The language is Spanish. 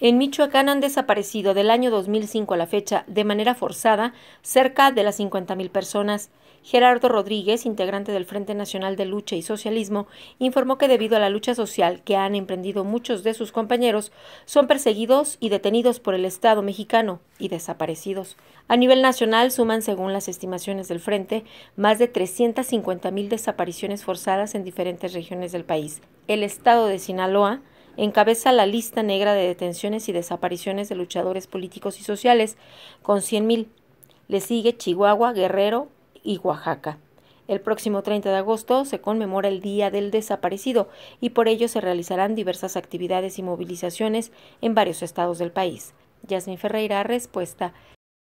En Michoacán han desaparecido del año 2005 a la fecha, de manera forzada, cerca de las 50.000 personas. Gerardo Rodríguez, integrante del Frente Nacional de Lucha y Socialismo, informó que debido a la lucha social que han emprendido muchos de sus compañeros, son perseguidos y detenidos por el Estado mexicano y desaparecidos. A nivel nacional suman, según las estimaciones del Frente, más de 350.000 desapariciones forzadas en diferentes regiones del país. El Estado de Sinaloa, encabeza la lista negra de detenciones y desapariciones de luchadores políticos y sociales, con 100.000. Le sigue Chihuahua, Guerrero y Oaxaca. El próximo 30 de agosto se conmemora el Día del Desaparecido y por ello se realizarán diversas actividades y movilizaciones en varios estados del país. Yasmin Ferreira, respuesta